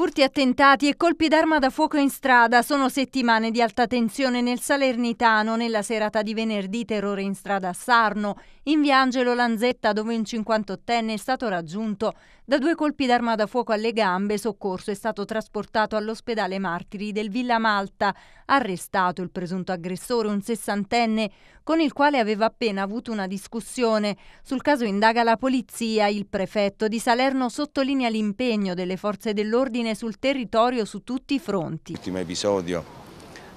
Furti attentati e colpi d'arma da fuoco in strada sono settimane di alta tensione nel Salernitano. Nella serata di venerdì terrore in strada a Sarno, in via Angelo Lanzetta dove un 58enne è stato raggiunto da due colpi d'arma da fuoco alle gambe. Soccorso è stato trasportato all'ospedale Martiri del Villa Malta. Arrestato il presunto aggressore, un sessantenne, con il quale aveva appena avuto una discussione. Sul caso indaga la polizia. Il prefetto di Salerno sottolinea l'impegno delle forze dell'ordine ordine sul territorio su tutti i fronti. L'ultimo episodio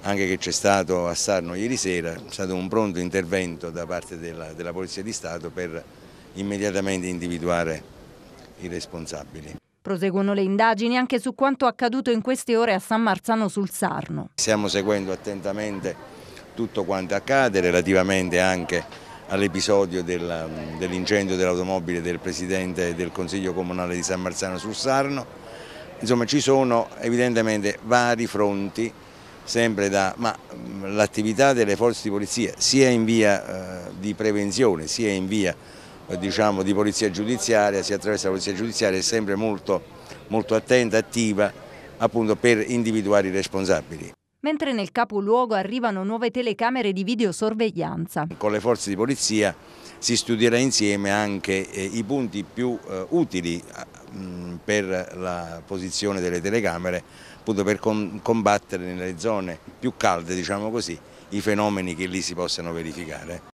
anche che c'è stato a Sarno ieri sera, è stato un pronto intervento da parte della, della Polizia di Stato per immediatamente individuare i responsabili. Proseguono le indagini anche su quanto accaduto in queste ore a San Marzano sul Sarno. Stiamo seguendo attentamente tutto quanto accade relativamente anche all'episodio dell'incendio dell dell'automobile del Presidente del Consiglio Comunale di San Marzano sul Sarno Insomma ci sono evidentemente vari fronti, sempre da, ma l'attività delle forze di polizia sia in via eh, di prevenzione sia in via eh, diciamo, di polizia giudiziaria, sia attraverso la polizia giudiziaria è sempre molto, molto attenta, attiva appunto per individuare i responsabili mentre nel capoluogo arrivano nuove telecamere di videosorveglianza. Con le forze di polizia si studierà insieme anche eh, i punti più eh, utili eh, mh, per la posizione delle telecamere, appunto per com combattere nelle zone più calde, diciamo così, i fenomeni che lì si possono verificare.